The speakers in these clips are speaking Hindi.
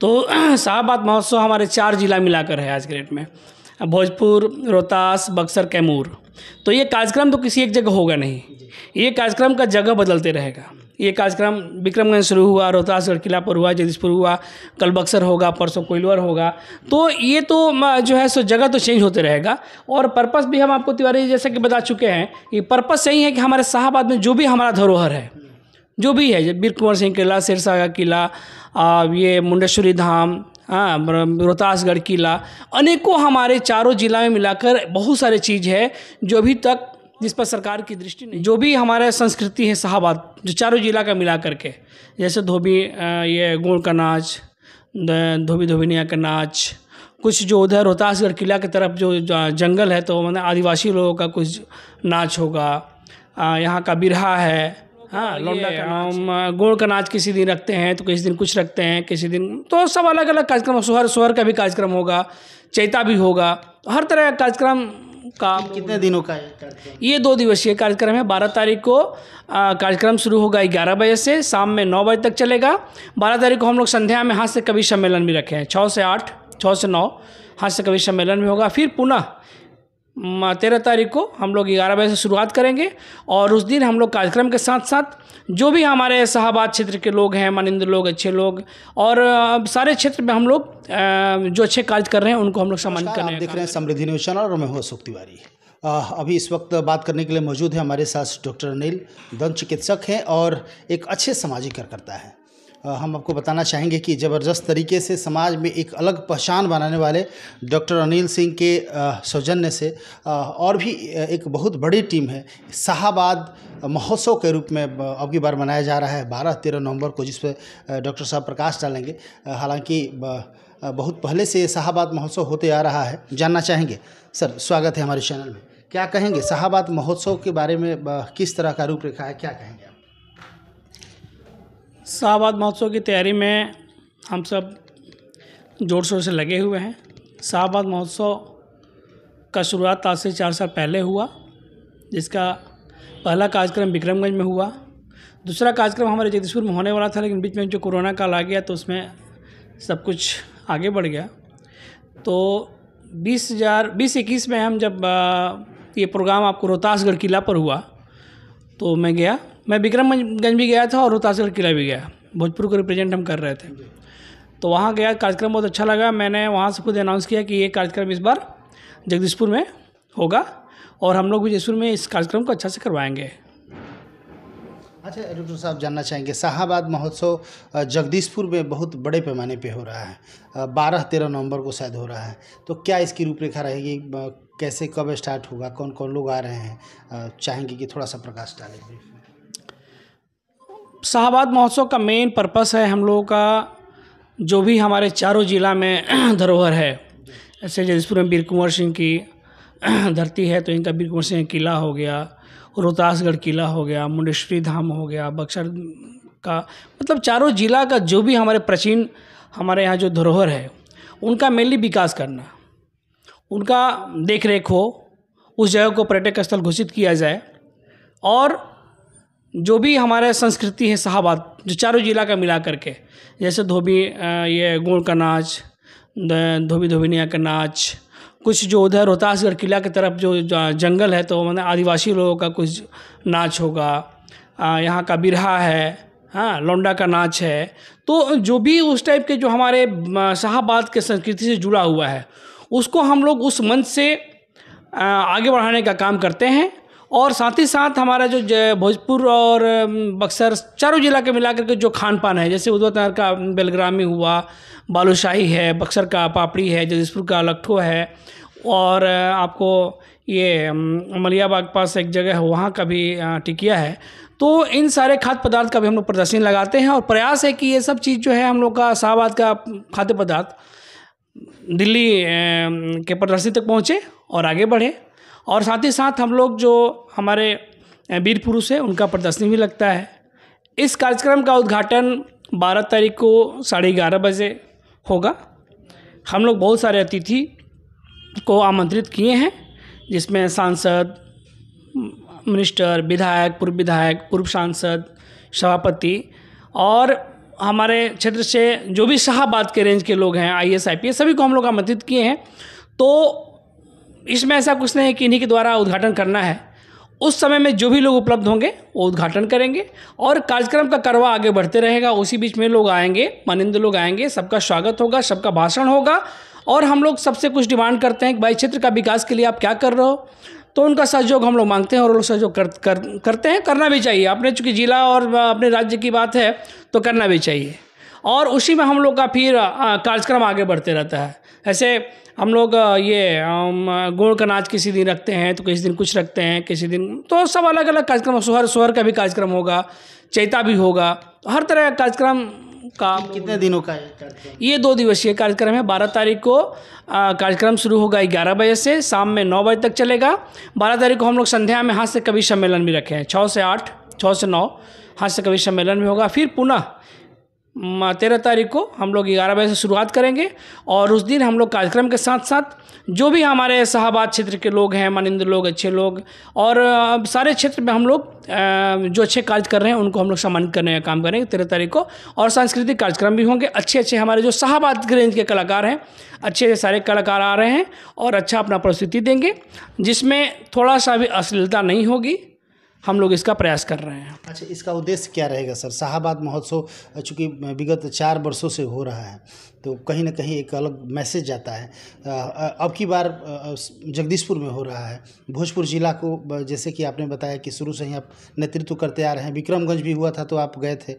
तो शाहबाद महोत्सव हमारे चार ज़िला मिलाकर है आज के डेट में भोजपुर रोहतास बक्सर कैमूर तो ये कार्यक्रम तो किसी एक जगह होगा नहीं ये कार्यक्रम का जगह बदलते रहेगा ये कार्यक्रम विक्रमगंज शुरू हुआ रोहतासगढ़ किला पर हुआ जगदीशपुर हुआ कल बक्सर होगा परसों कोइलवर होगा तो ये तो जो है सो जगह तो चेंज होते रहेगा और पर्पस भी हम आपको तिवारी जैसे कि बता चुके हैं कि पर्पस यही है कि हमारे शाहबाद में जो भी हमारा धरोहर है जो भी है वीर कुंवर सिंह किला सिरसा का किला ये मुंडेश्वरी धाम हाँ रोहतासगढ़ किला अनेकों हमारे चारों जिला में मिलाकर बहुत सारे चीज़ है जो अभी तक जिस पर सरकार की दृष्टि नहीं जो भी हमारा संस्कृति है शाहबाद जो चारों जिला का मिला करके जैसे धोबी ये गोड़ का नाच धोबी धोबिनिया का नाच कुछ जो उधर रोहतासगढ़ किला की तरफ जो जंगल है तो मतलब आदिवासी लोगों का कुछ नाच होगा यहाँ का बिरहा है हाँ लौंडा का नाम हाँ, गोड़ का नाच किसी दिन रखते हैं तो किसी दिन कुछ रखते हैं किसी दिन तो सब अलग अलग कार्यक्रम सोहर सोहर का भी कार्यक्रम होगा चैता भी होगा हर तरह का कार्यक्रम का कितने दिनों का ये दो दिवसीय कार्यक्रम है बारह तारीख को कार्यक्रम शुरू होगा ग्यारह बजे से शाम में नौ बजे तक चलेगा बारह तारीख को हम लोग संध्या में हाथ से कवि सम्मेलन भी रखे हैं छः से आठ छः से नौ हाथ से कवि सम्मेलन भी होगा फिर पुनः तेरह तारीख को हम लोग ग्यारह बजे से शुरुआत करेंगे और उस दिन हम लोग कार्यक्रम के साथ साथ जो भी हमारे शाहबाद क्षेत्र के लोग हैं मानिंद लोग अच्छे लोग और सारे क्षेत्र में हम लोग जो अच्छे कार्य कर रहे हैं उनको हम लोग सम्मानित कर रहे हैं देख रहे हैं समृद्धि न्यूज चैनल और मैं हूँ अशोक तिवारी अभी इस वक्त बात करने के लिए मौजूद है हमारे साथ डॉक्टर अनिल दंत चिकित्सक हैं और एक अच्छे सामाजिक कार्यकर्ता हैं हम आपको बताना चाहेंगे कि ज़बरदस्त तरीके से समाज में एक अलग पहचान बनाने वाले डॉक्टर अनिल सिंह के सौजन्य से और भी एक बहुत बड़ी टीम है शाहबाद महोत्सव के रूप में अब की बार मनाया जा रहा है बारह तेरह नवंबर को जिस पर डॉक्टर साहब प्रकाश डालेंगे हालांकि बहुत पहले से शाहबाद महोत्सव होते आ रहा है जानना चाहेंगे सर स्वागत है हमारे चैनल में क्या कहेंगे शाहबाद महोत्सव के बारे में किस तरह का रूपरेखा है क्या कहेंगे शाहबाद महोत्सव की तैयारी में हम सब ज़ोर शोर से लगे हुए हैं शाहबाद महोत्सव का शुरुआत आज से चार साल पहले हुआ जिसका पहला कार्यक्रम विक्रमगंज में हुआ दूसरा कार्यक्रम हमारे जगदीशपुर में होने वाला था लेकिन बीच में जो कोरोना काल आ गया तो उसमें सब कुछ आगे बढ़ गया तो बीस हज़ार बीस इक्कीस में हम जब ये प्रोग्राम आपको रोहतासगढ़ किला पर हुआ तो मैं गया मैं विक्रमगंज भी गया था और रोहतासगढ़ किला भी गया भोजपुर को रिप्रेजेंट हम कर रहे थे तो वहाँ गया कार्यक्रम बहुत अच्छा लगा मैंने वहाँ से खुद अनाउंस किया कि ये कार्यक्रम इस बार जगदीशपुर में होगा और हम लोग भी जयपुर में इस कार्यक्रम को अच्छा से करवाएंगे अच्छा डॉक्टर साहब जानना चाहेंगे शाहबाद महोत्सव जगदीशपुर में बहुत बड़े पैमाने पे हो रहा है बारह तेरह नवंबर को शायद हो रहा है तो क्या इसकी रूपरेखा रहेगी कैसे कब स्टार्ट होगा कौन कौन लोग आ रहे हैं चाहेंगे कि थोड़ा सा प्रकाश डालेंगे शाहबाद महोत्सव का मेन पर्पस है हम लोगों का जो भी हमारे चारों ज़िला में धरोहर है जैसे जगदीशपुर में वीर कुंवर सिंह की धरती है तो इनका वीर कुंवर सिंह किला हो गया रोहतासगढ़ किला हो गया मुंडेश्वरी धाम हो गया बक्सर का मतलब चारों ज़िला का जो भी हमारे प्राचीन हमारे यहाँ जो धरोहर है उनका मेनली विकास करना उनका देख रेख हो उस जगह को पर्यटक स्थल घोषित किया जाए और जो भी हमारे संस्कृति है शाहबाद जो चारों ज़िला का मिला करके जैसे धोबी ये गुड़ का नाच धोबी धोबिनिया का नाच कुछ जो उधर रोहतासगढ़ किला की तरफ जो जंगल है तो मतलब आदिवासी लोगों का कुछ नाच होगा यहाँ का बिरहा है हाँ लौंडा का नाच है तो जो भी उस टाइप के जो हमारे शाहबाद के संस्कृति से जुड़ा हुआ है उसको हम लोग उस मंच से आगे बढ़ाने का काम करते हैं और साथ ही साथ हमारा जो भोजपुर और बक्सर चारों ज़िला के मिलाकर के जो खान पान है जैसे नगर का बेलग्रामी हुआ बालूशाही है बक्सर का पापड़ी है जगदीशपुर का लट्ठो है और आपको ये मलियाबाग पास एक जगह है वहाँ का भी टिकिया है तो इन सारे खाद्य पदार्थ का भी हम लोग प्रदर्शनी लगाते हैं और प्रयास है कि ये सब चीज़ जो है हम लोग का शाहबाद का खाद्य पदार्थ दिल्ली के प्रदर्शनी तक पहुँचे और आगे बढ़े और साथ ही साथ हम लोग जो हमारे वीर पुरुष है उनका प्रदर्शनी भी लगता है इस कार्यक्रम का उद्घाटन बारह तारीख को साढ़े ग्यारह बजे होगा हम लोग बहुत सारे अतिथि को आमंत्रित किए हैं जिसमें सांसद मिनिस्टर विधायक पूर्व विधायक पूर्व सांसद सभापति और हमारे क्षेत्र से जो भी शाहबाद के रेंज के लोग हैं I S I P S सभी को हम लोग आमंत्रित किए हैं तो इसमें ऐसा कुछ नहीं है कि इन्हीं के द्वारा उद्घाटन करना है उस समय में जो भी लोग उपलब्ध होंगे वो उद्घाटन करेंगे और कार्यक्रम का करवा आगे बढ़ते रहेगा उसी बीच में लोग आएंगे मानिंद लोग आएंगे सबका स्वागत होगा सबका भाषण होगा और हम लोग सबसे कुछ डिमांड करते हैं कि भाई क्षेत्र का विकास के लिए आप क्या कर रहे हो तो उनका सहयोग हम लोग मांगते हैं और लोग सहयोग कर, कर करते हैं करना भी चाहिए अपने चूँकि जिला और अपने राज्य की बात है तो करना भी चाहिए और उसी में हम लोग का फिर कार्यक्रम आगे बढ़ते रहता है ऐसे हम लोग ये गुड़ का नाच किसी दिन रखते हैं तो किसी दिन कुछ रखते हैं किसी दिन तो सब अलग अलग कार्यक्रम सोहर सोहर का भी कार्यक्रम होगा चैता भी होगा तो हर तरह का कार्यक्रम का कितने दिनों का ये दो दिवसीय कार्यक्रम है बारह तारीख को कार्यक्रम शुरू होगा ग्यारह बजे से शाम में नौ बजे तक चलेगा बारह तारीख को हम लोग संध्या में हाथ से कवि सम्मेलन भी रखे हैं छः से आठ छः से नौ हाथ से कवि सम्मेलन भी होगा फिर पुनः तेरह तारीख को हम लोग ग्यारह बजे से शुरुआत करेंगे और उस दिन हम लोग कार्यक्रम के साथ साथ जो भी हमारे शाहबाद क्षेत्र के लोग हैं मानिंद्र लोग अच्छे लोग और सारे क्षेत्र में हम लोग जो अच्छे कार्य कर रहे हैं उनको हम लोग सम्मानित करने का काम करेंगे तेरह तारीख को और सांस्कृतिक कार्यक्रम भी होंगे अच्छे अच्छे हमारे जो शाहबाद के रेंज के कलाकार हैं अच्छे अच्छे सारे कलाकार आ रहे हैं और अच्छा अपना प्रस्तुति देंगे जिसमें थोड़ा सा भी अश्लीलता नहीं होगी हम लोग इसका प्रयास कर रहे हैं अच्छा इसका उद्देश्य क्या रहेगा सर शाहबाद महोत्सव चूँकि विगत चार वर्षों से हो रहा है तो कहीं ना कहीं एक अलग मैसेज जाता है अब की बार जगदीशपुर में हो रहा है भोजपुर ज़िला को जैसे कि आपने बताया कि शुरू से ही आप नेतृत्व करते आ रहे हैं विक्रमगंज भी हुआ था तो आप गए थे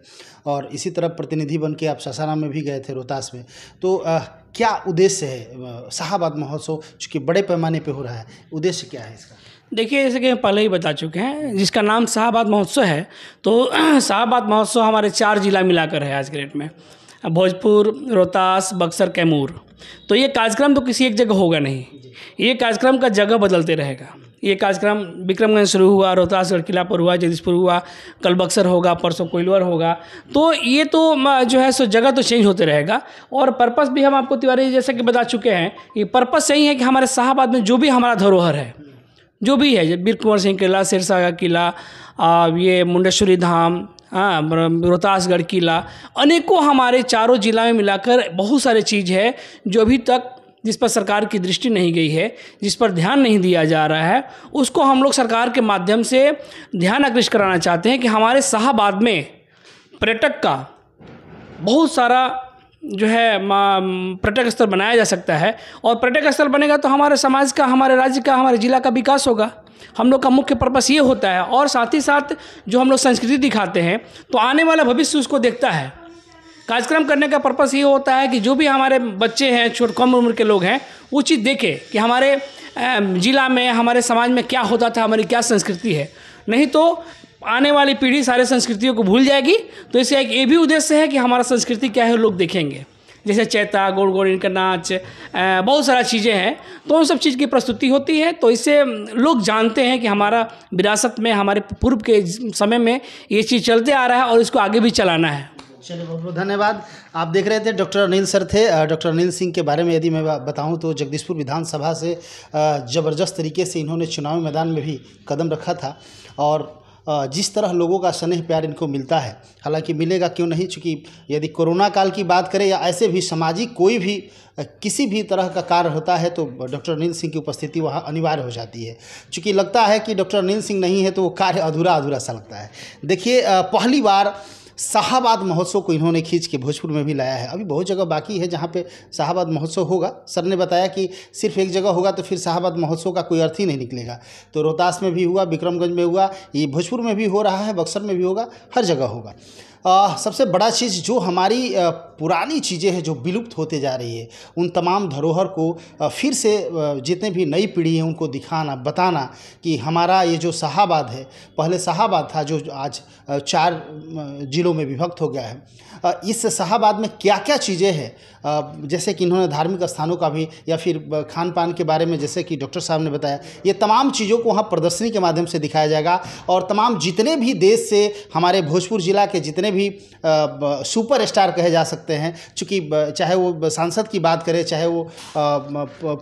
और इसी तरह प्रतिनिधि बन के आप सासाराम में भी गए थे रोहतास में तो क्या उद्देश्य है शाहबाद महोत्सव चूँकि बड़े पैमाने पर हो रहा है उद्देश्य क्या है इसका देखिए जैसे कि हम पहले ही बता चुके हैं जिसका नाम शाहबाद महोत्सव है तो शाहबाद महोत्सव हमारे चार ज़िला मिलाकर है आज के डेट में भोजपुर रोहतास बक्सर कैमूर तो ये कार्यक्रम तो किसी एक जगह होगा नहीं ये कार्यक्रम का जगह बदलते रहेगा ये कार्यक्रम विक्रमगंज शुरू हुआ रोहतासगढ़ किला पर हुआ जगदीशपुर हुआ कल बक्सर होगा परसों कोयलवर होगा तो ये तो जो है सो जगह तो चेंज होते रहेगा और पर्पस भी हम आपको तिवारी जैसे कि बता चुके हैं ये पर्पस यही है कि हमारे शाहबाद में जो भी हमारा धरोहर है जो भी है वीर कुंवर सिंह किला सिरसा का किला ये मुंडेश्वरी धाम हाँ रोहतासगढ़ किला अनेकों हमारे चारों जिला में मिलाकर बहुत सारे चीज़ है जो अभी तक जिस पर सरकार की दृष्टि नहीं गई है जिस पर ध्यान नहीं दिया जा रहा है उसको हम लोग सरकार के माध्यम से ध्यान आकृष्ट कराना चाहते हैं कि हमारे शाहबाद में पर्यटक का बहुत सारा जो है पर्यटक स्थल बनाया जा सकता है और पर्यटक स्थल बनेगा तो हमारे समाज का हमारे राज्य का हमारे ज़िला का विकास होगा हम लोग का मुख्य पर्पस ये होता है और साथ ही साथ जो हम लोग संस्कृति दिखाते हैं तो आने वाला भविष्य उसको देखता है कार्यक्रम करने का पर्पस ये होता है कि जो भी हमारे बच्चे हैं छोट कम उम्र के लोग हैं वो चीज़ देखें कि हमारे ज़िला में हमारे समाज में क्या होता था हमारी क्या संस्कृति है नहीं तो आने वाली पीढ़ी सारे संस्कृतियों को भूल जाएगी तो इसका एक ये भी उद्देश्य है कि हमारा संस्कृति क्या है लोग देखेंगे जैसे चैता गोड़ गोड़ इनका नाच बहुत सारा चीज़ें हैं तो उन सब चीज़ की प्रस्तुति होती है तो इससे लोग जानते हैं कि हमारा विरासत में हमारे पूर्व के समय में ये चीज़ चलते आ रहा है और इसको आगे भी चलाना है चलिए बहुत बहुत धन्यवाद आप देख रहे थे डॉक्टर अनिल सर थे डॉक्टर अनिल सिंह के बारे में यदि मैं बताऊं तो जगदीशपुर विधानसभा से ज़बरदस्त तरीके से इन्होंने चुनावी मैदान में भी कदम रखा था और जिस तरह लोगों का स्नेह प्यार इनको मिलता है हालांकि मिलेगा क्यों नहीं चूँकि यदि कोरोना काल की बात करें या ऐसे भी सामाजिक कोई भी किसी भी तरह का कार्य होता है तो डॉक्टर अनिल सिंह की उपस्थिति वहाँ अनिवार्य हो जाती है चूँकि लगता है कि डॉक्टर अनिल सिंह नहीं है तो वो कार्य अधूरा अधूरा सा लगता है देखिए पहली बार शाहबाद महोत्सव को इन्होंने खींच के भोजपुर में भी लाया है अभी बहुत जगह बाकी है जहाँ पे शाहबाद महोत्सव होगा सर ने बताया कि सिर्फ एक जगह होगा तो फिर शाहबाद महोत्सव का कोई अर्थ ही नहीं निकलेगा तो रोहतास में भी हुआ विक्रमगंज में हुआ ये भोजपुर में भी हो रहा है बक्सर में भी होगा हर जगह होगा आ, सबसे बड़ा चीज़ जो हमारी आ, पुरानी चीज़ें हैं जो विलुप्त होते जा रही है उन तमाम धरोहर को फिर से जितने भी नई पीढ़ी है उनको दिखाना बताना कि हमारा ये जो शाहबाद है पहले शाहबाद था जो आज चार जिलों में विभक्त हो गया है इस शाहबाद में क्या क्या चीज़ें हैं जैसे कि इन्होंने धार्मिक स्थानों का भी या फिर खान पान के बारे में जैसे कि डॉक्टर साहब ने बताया ये तमाम चीज़ों को वहाँ प्रदर्शनी के माध्यम से दिखाया जाएगा और तमाम जितने भी देश से हमारे भोजपुर ज़िला के जितने भी सुपर स्टार कहे जा सकते हैं चूँकि चाहे वो सांसद की बात करें चाहे वो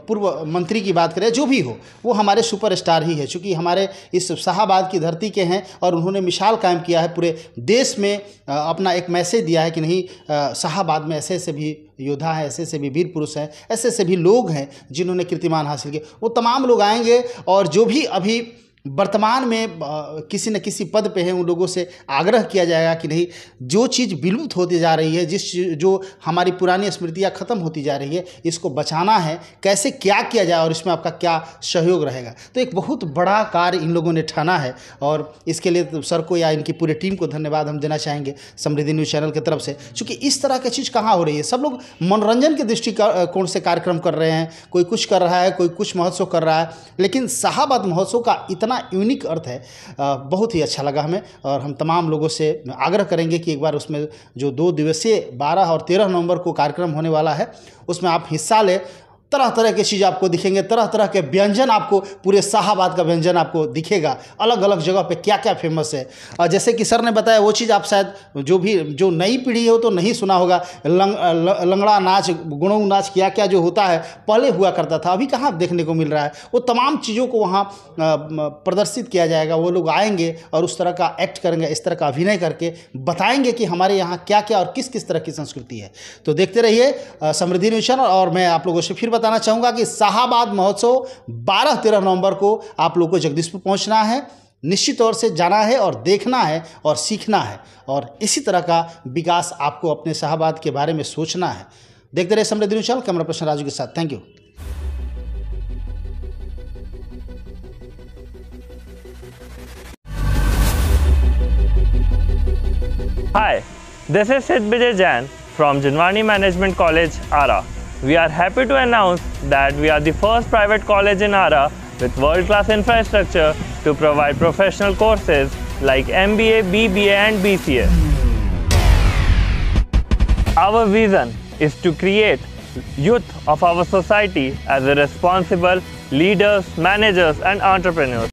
पूर्व मंत्री की बात करें जो भी हो वो हमारे सुपर स्टार ही है चूँकि हमारे इस शाहबाद की धरती के हैं और उन्होंने मिसाल कायम किया है पूरे देश में अपना एक मैसेज दिया है कि नहीं शाहबाद में ऐसे ऐसे भी योद्धा हैं ऐसे ऐसे भी वीर पुरुष हैं ऐसे ऐसे भी लोग हैं जिन्होंने कीर्तिमान हासिल किए वो तमाम लोग आएंगे और जो भी अभी वर्तमान में किसी न किसी पद पे हैं उन लोगों से आग्रह किया जाएगा कि नहीं जो चीज़ विलुप्त होती जा रही है जिस जो हमारी पुरानी स्मृतियाँ ख़त्म होती जा रही है इसको बचाना है कैसे क्या किया जाए और इसमें आपका क्या सहयोग रहेगा तो एक बहुत बड़ा कार्य इन लोगों ने ठाना है और इसके लिए तो सर को या इनकी पूरी टीम को धन्यवाद हम देना चाहेंगे समृद्धि न्यूज़ चैनल की तरफ से चूँकि इस तरह की चीज़ कहाँ हो रही है सब लोग मनोरंजन के दृष्टिकोण से कार्यक्रम कर रहे हैं कोई कुछ कर रहा है कोई कुछ महोत्सव कर रहा है लेकिन शाहबाद महोत्सव का इतना इतना यूनिक अर्थ है बहुत ही अच्छा लगा हमें और हम तमाम लोगों से आग्रह करेंगे कि एक बार उसमें जो दो दिवसीय बारह और तेरह नवंबर को कार्यक्रम होने वाला है उसमें आप हिस्सा लें तरह तरह के चीज़ आपको दिखेंगे तरह तरह के व्यंजन आपको पूरे शाहबाद का व्यंजन आपको दिखेगा अलग अलग जगह पे क्या क्या फेमस है जैसे कि सर ने बताया वो चीज़ आप शायद जो भी जो नई पीढ़ी हो तो नहीं सुना होगा लंग, लंगड़ा नाच गुणों नाच क्या क्या जो होता है पहले हुआ करता था अभी कहाँ देखने को मिल रहा है वो तमाम चीज़ों को वहाँ प्रदर्शित किया जाएगा वो लोग आएंगे और उस तरह का एक्ट करेंगे इस तरह का अभिनय करके बताएंगे कि हमारे यहाँ क्या क्या और किस किस तरह की संस्कृति है तो देखते रहिए समृद्धि मिशन और मैं आप लोगों से फिर बता बताना चाहूँगा कि शाहबाद महोत्सव बारह तेरह नवंबर को आप लोग को जगदीशपुर पहुँचना है निश्चित तौर से जाना है और देखना है और सीखना है और इसी तरह का विकास आपको अपने शाहबाद के बारे में सोचना है देखते रहे Samriddhi news channel camera person Raju के साथ thank you hi this is Sid Vijay Jain from Jinvani management college Arrah We are happy to announce that we are the first private college in Ara with world-class infrastructure to provide professional courses like MBA, BBA and BCA. Our vision is to create youth of our society as responsible leaders, managers and entrepreneurs.